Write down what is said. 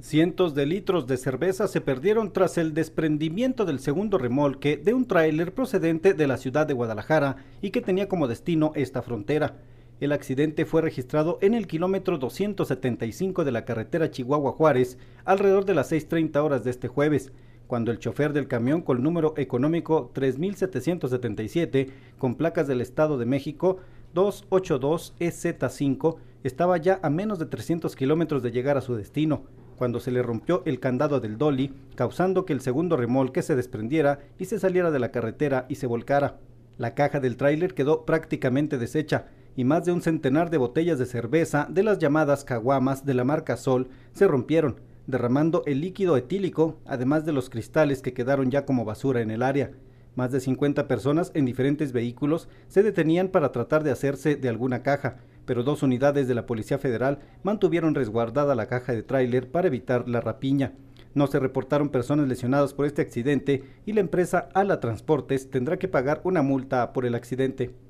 Cientos de litros de cerveza se perdieron tras el desprendimiento del segundo remolque de un tráiler procedente de la ciudad de Guadalajara y que tenía como destino esta frontera. El accidente fue registrado en el kilómetro 275 de la carretera Chihuahua-Juárez alrededor de las 6.30 horas de este jueves, cuando el chofer del camión con número económico 3777 con placas del Estado de México 282EZ5 estaba ya a menos de 300 kilómetros de llegar a su destino cuando se le rompió el candado del dolly, causando que el segundo remolque se desprendiera y se saliera de la carretera y se volcara. La caja del tráiler quedó prácticamente deshecha y más de un centenar de botellas de cerveza de las llamadas caguamas de la marca Sol se rompieron, derramando el líquido etílico, además de los cristales que quedaron ya como basura en el área. Más de 50 personas en diferentes vehículos se detenían para tratar de hacerse de alguna caja, pero dos unidades de la Policía Federal mantuvieron resguardada la caja de tráiler para evitar la rapiña. No se reportaron personas lesionadas por este accidente y la empresa Ala Transportes tendrá que pagar una multa por el accidente.